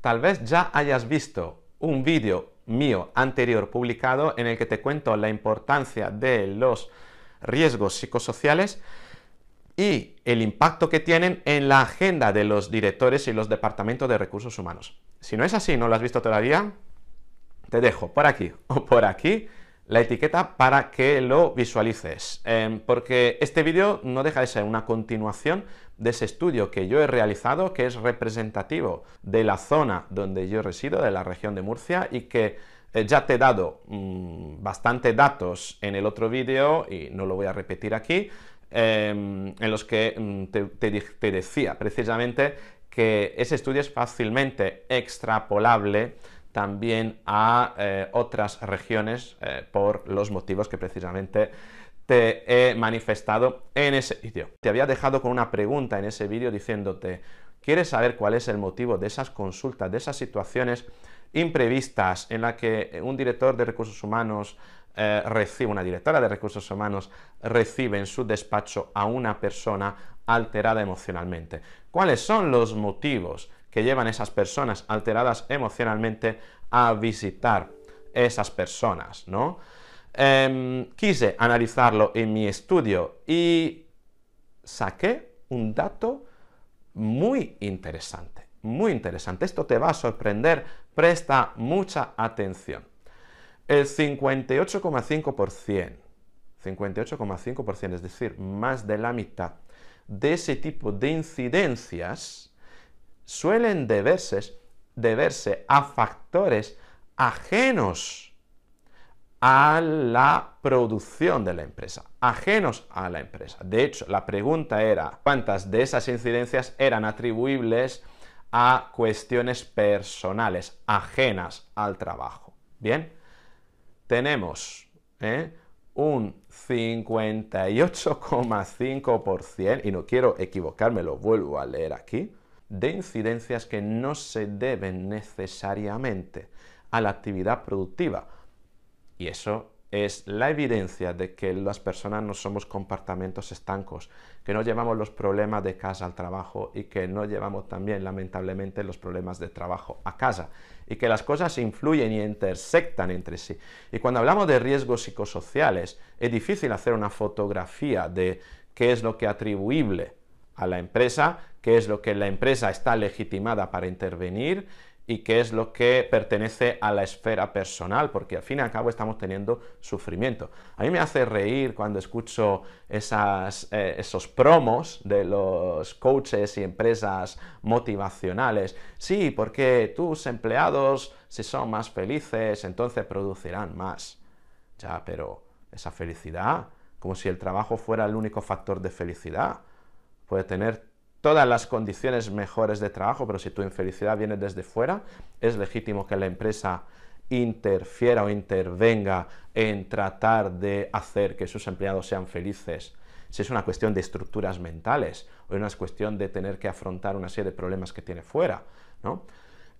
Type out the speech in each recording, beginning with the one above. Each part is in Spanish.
Tal vez ya hayas visto un vídeo mío anterior publicado en el que te cuento la importancia de los riesgos psicosociales y el impacto que tienen en la agenda de los directores y los departamentos de recursos humanos. Si no es así, no lo has visto todavía, te dejo por aquí o por aquí la etiqueta para que lo visualices, em, porque este vídeo no deja de ser una continuación de ese estudio que yo he realizado, que es representativo de la zona donde yo resido, de la región de Murcia, y que eh, ya te he dado mm, bastante datos en el otro vídeo, y no lo voy a repetir aquí, em, en los que mm, te decía precisamente que ese estudio es fácilmente extrapolable también a eh, otras regiones eh, por los motivos que precisamente te he manifestado en ese vídeo. Te había dejado con una pregunta en ese vídeo diciéndote, ¿quieres saber cuál es el motivo de esas consultas, de esas situaciones imprevistas en las que un director de recursos humanos eh, recibe, una directora de recursos humanos recibe en su despacho a una persona alterada emocionalmente? ¿Cuáles son los motivos? que llevan esas personas alteradas emocionalmente a visitar esas personas, ¿no? Em, quise analizarlo en mi estudio y saqué un dato muy interesante, muy interesante. Esto te va a sorprender, presta mucha atención. El 58,5%, 58,5%, es decir, más de la mitad de ese tipo de incidencias suelen deberse, deberse a factores ajenos a la producción de la empresa, ajenos a la empresa. De hecho, la pregunta era cuántas de esas incidencias eran atribuibles a cuestiones personales, ajenas al trabajo. Bien, tenemos ¿eh? un 58,5%, y no quiero equivocarme, lo vuelvo a leer aquí, de incidencias que no se deben necesariamente a la actividad productiva. Y eso es la evidencia de que las personas no somos compartimentos estancos, que no llevamos los problemas de casa al trabajo y que no llevamos también, lamentablemente, los problemas de trabajo a casa, y que las cosas influyen y intersectan entre sí. Y cuando hablamos de riesgos psicosociales, es difícil hacer una fotografía de qué es lo que atribuible a la empresa qué es lo que la empresa está legitimada para intervenir y qué es lo que pertenece a la esfera personal, porque al fin y al cabo estamos teniendo sufrimiento. A mí me hace reír cuando escucho esas, eh, esos promos de los coaches y empresas motivacionales. Sí, porque tus empleados, si son más felices, entonces producirán más. Ya, pero esa felicidad, como si el trabajo fuera el único factor de felicidad, puede tener todas las condiciones mejores de trabajo, pero si tu infelicidad viene desde fuera, es legítimo que la empresa interfiera o intervenga en tratar de hacer que sus empleados sean felices. Si es una cuestión de estructuras mentales o es una cuestión de tener que afrontar una serie de problemas que tiene fuera, ¿no?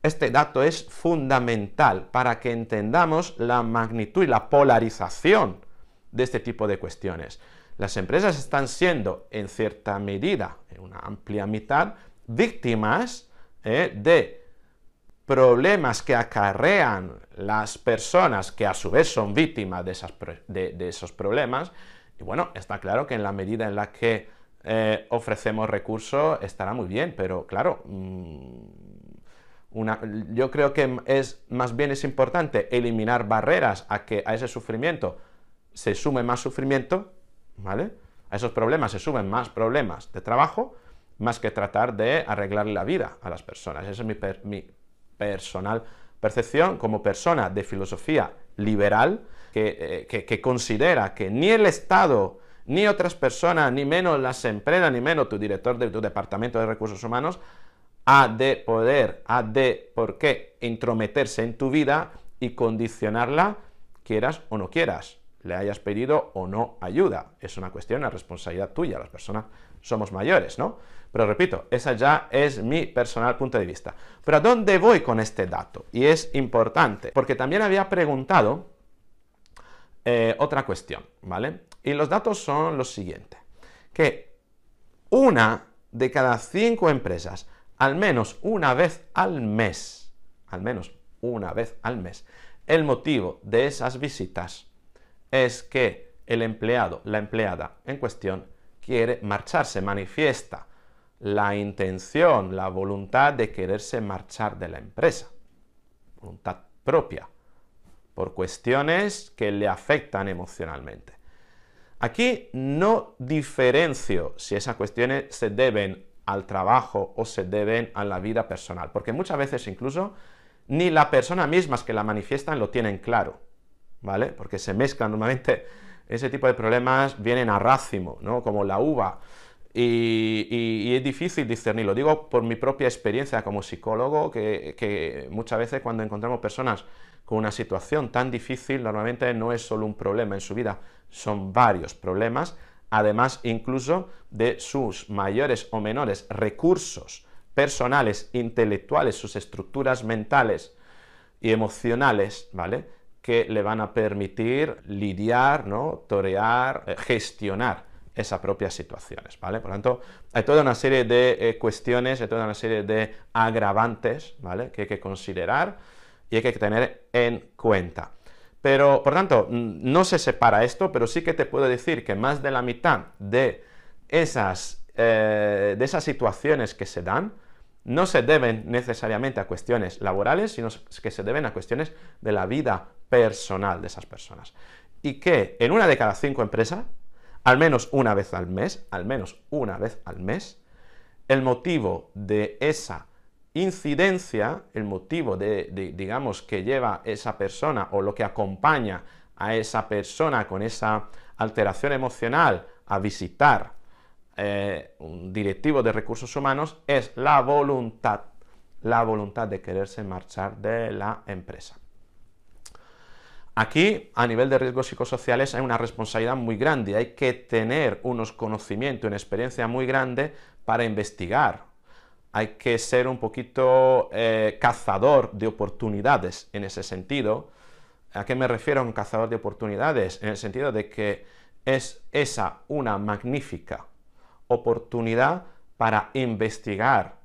Este dato es fundamental para que entendamos la magnitud y la polarización de este tipo de cuestiones. Las empresas están siendo, en cierta medida, en una amplia mitad, víctimas eh, de problemas que acarrean las personas que a su vez son víctimas de, esos problemas. Y bueno, está claro que en la medida en la que eh, ofrecemos recursos estará muy bien, pero claro, mm, yo creo que es más bien es importante eliminar barreras a que a ese sufrimiento se sume más sufrimiento ¿vale? A esos problemas se suben más problemas de trabajo, más que tratar de arreglar la vida a las personas. Esa es mi, personal percepción como persona de filosofía liberal eh, que, que, considera que ni el Estado, ni otras personas, ni menos las empresas, ni menos tu director de tu departamento de recursos humanos, ha de poder, ha de por qué intrometerse en tu vida y condicionarla, quieras o no quieras le hayas pedido o no ayuda. Es una cuestión, de responsabilidad tuya. Las personas somos mayores, ¿no? Pero repito, esa ya es mi personal punto de vista. Pero ¿a dónde voy con este dato? Y es importante, porque también había preguntado eh, otra cuestión, ¿vale? Y los datos son los siguientes, que una de cada cinco empresas, al menos una vez al mes, al menos una vez al mes, el motivo de esas visitas es que el empleado, la empleada en cuestión, quiere marcharse, manifiesta la intención, la voluntad de quererse marchar de la empresa, voluntad propia, por cuestiones que le afectan emocionalmente. Aquí no diferencio si esas cuestiones se deben al trabajo o se deben a la vida personal, porque muchas veces incluso ni la persona misma que la manifiestan lo tienen claro. ¿vale? Porque se mezclan normalmente ese tipo de problemas vienen a racimo, ¿no? Como la uva. Y, es difícil discernirlo. digo por mi propia experiencia como psicólogo, que, que, muchas veces cuando encontramos personas con una situación tan difícil, normalmente no es solo un problema en su vida, son varios problemas, además incluso de sus mayores o menores recursos personales, intelectuales, sus estructuras mentales y emocionales, ¿vale? que le van a permitir lidiar, ¿no? torear, eh, gestionar esas propias situaciones, ¿vale? Por lo tanto, hay toda una serie de eh, cuestiones, hay toda una serie de agravantes, ¿vale? Que hay que considerar y hay que tener en cuenta. Pero, por tanto, no se separa esto, pero sí que te puedo decir que más de la mitad de esas, eh, de esas situaciones que se dan no se deben necesariamente a cuestiones laborales, sino que se deben a cuestiones de la vida personal de esas personas. Y que en una de cada cinco empresas, al menos una vez al mes, al menos una vez al mes, el motivo de esa incidencia, el motivo de, digamos, que lleva esa persona o lo que acompaña a esa persona con esa alteración emocional a visitar eh, un directivo de recursos humanos es la voluntad, la voluntad de quererse marchar de la empresa. Aquí, a nivel de riesgos psicosociales, hay una responsabilidad muy grande. Hay que tener unos conocimientos, una experiencia muy grande para investigar. Hay que ser un poquito eh, cazador de oportunidades en ese sentido. ¿A qué me refiero un cazador de oportunidades? En el sentido de que es esa una magnífica oportunidad para investigar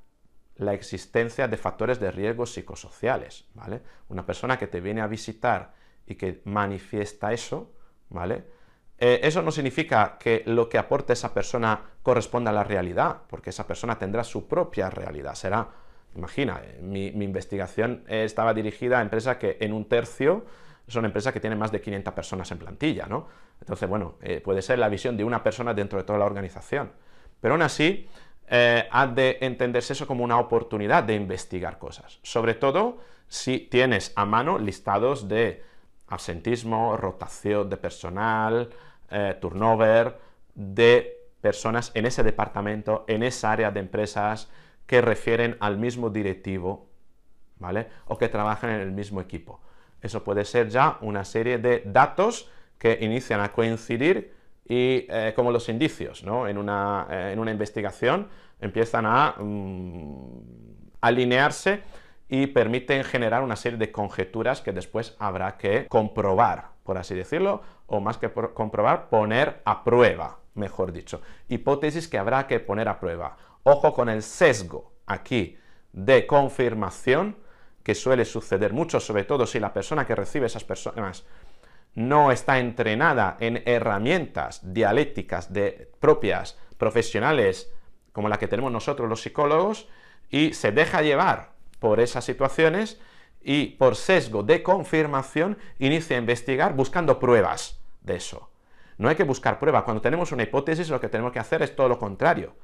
la existencia de factores de riesgos psicosociales. ¿vale? Una persona que te viene a visitar y que manifiesta eso, ¿vale? Eh, eso no significa que lo que aporte esa persona corresponda a la realidad, porque esa persona tendrá su propia realidad. Será, imagina, eh, mi, investigación eh, estaba dirigida a empresas que en un tercio son empresas que tienen más de 500 personas en plantilla, ¿no? Entonces, bueno, puede ser la visión de una persona dentro de toda la organización. Pero aún así, eh, ha de entenderse eso como una oportunidad de investigar cosas. Sobre todo si tienes a mano listados de absentismo, rotación de personal, eh, turnover de personas en ese departamento, en esa área de empresas que refieren al mismo directivo, ¿vale? O que trabajan en el mismo equipo. Eso puede ser ya una serie de datos que inician a coincidir y eh, como los indicios, ¿no? En una, eh, investigación empiezan a mm, alinearse y permiten generar una serie de conjeturas que después habrá que comprobar, por así decirlo, o más que comprobar, poner a prueba, mejor dicho. Hipótesis que habrá que poner a prueba. Ojo con el sesgo aquí de confirmación, que suele suceder mucho, sobre todo si la persona que recibe esas personas no está entrenada en herramientas dialécticas de, propias, profesionales, como la que tenemos nosotros los psicólogos, y se deja llevar por esas situaciones y por sesgo de confirmación inicia a investigar buscando pruebas de eso. No hay que buscar pruebas. Cuando tenemos una hipótesis lo que tenemos que hacer es todo lo contrario.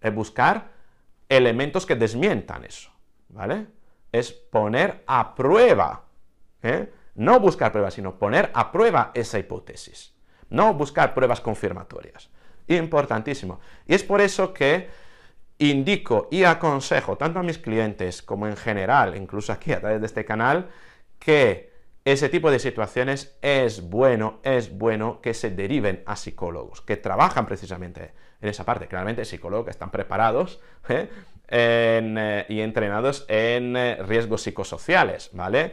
Es buscar elementos que desmientan eso, ¿vale? Es poner a prueba, ¿eh? no buscar pruebas, sino poner a prueba esa hipótesis. No buscar pruebas confirmatorias. Importantísimo. Y es por eso que indico y aconsejo tanto a mis clientes como en general, incluso aquí a través de este canal, que ese tipo de situaciones es bueno, es bueno que se deriven a psicólogos, que trabajan precisamente en esa parte. Claramente psicólogos que están preparados ¿eh? Eh, y entrenados en eh, riesgos psicosociales, ¿vale?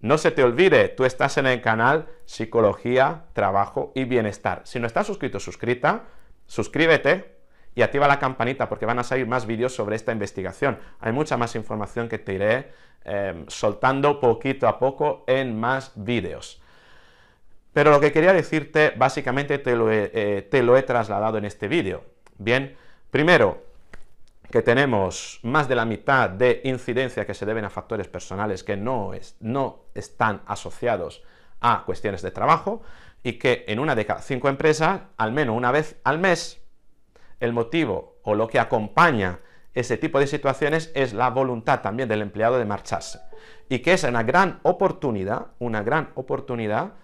No se te olvide, tú estás en el canal Psicología, Trabajo y Bienestar. Si no estás suscrito, suscrita, suscríbete y activa la campanita porque van a salir más vídeos sobre esta investigación. Hay mucha más información que te iré em, soltando poquito a poco en más vídeos. Pero lo que quería decirte, básicamente eh, te lo he, trasladado en este vídeo. Bien, primero, que tenemos más de la mitad de incidencia que se deben a factores personales que no, no están asociados a cuestiones de trabajo y que en una de cada cinco empresas, al menos una vez al mes, el motivo o lo que acompaña ese tipo de situaciones es la voluntad también del empleado de marcharse. Y que es una gran oportunidad, una gran oportunidad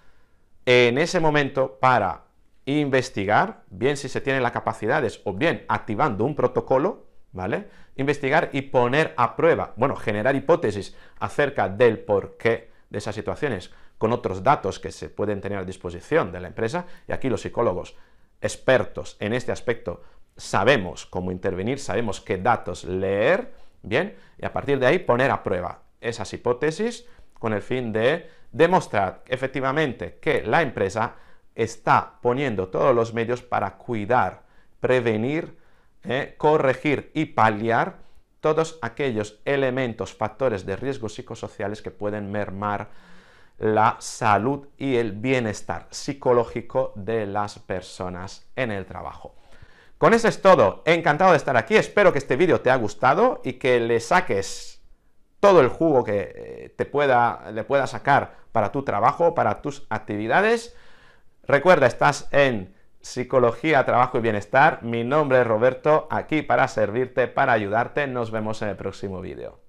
en ese momento para investigar, bien si se tienen las capacidades o bien activando un protocolo, ¿vale? Investigar y poner a prueba, bueno, generar hipótesis acerca del porqué de esas situaciones con otros datos que se pueden tener a disposición de la empresa y aquí los psicólogos expertos en este aspecto sabemos cómo intervenir, sabemos qué datos leer, bien, y a partir de ahí poner a prueba esas hipótesis con el fin de demostrar efectivamente que la empresa está poniendo todos los medios para cuidar, prevenir, ¿eh? corregir y paliar todos aquellos elementos, factores de riesgo psicosociales que pueden mermar la salud y el bienestar psicológico de las personas en el trabajo. Con eso es todo. Encantado de estar aquí. Espero que este vídeo te ha gustado y que le saques todo el jugo que eh, te pueda, le pueda sacar para tu trabajo, para tus actividades. Recuerda, estás en Psicología, Trabajo y Bienestar. Mi nombre es Roberto, aquí para servirte, para ayudarte. Nos vemos en el próximo vídeo.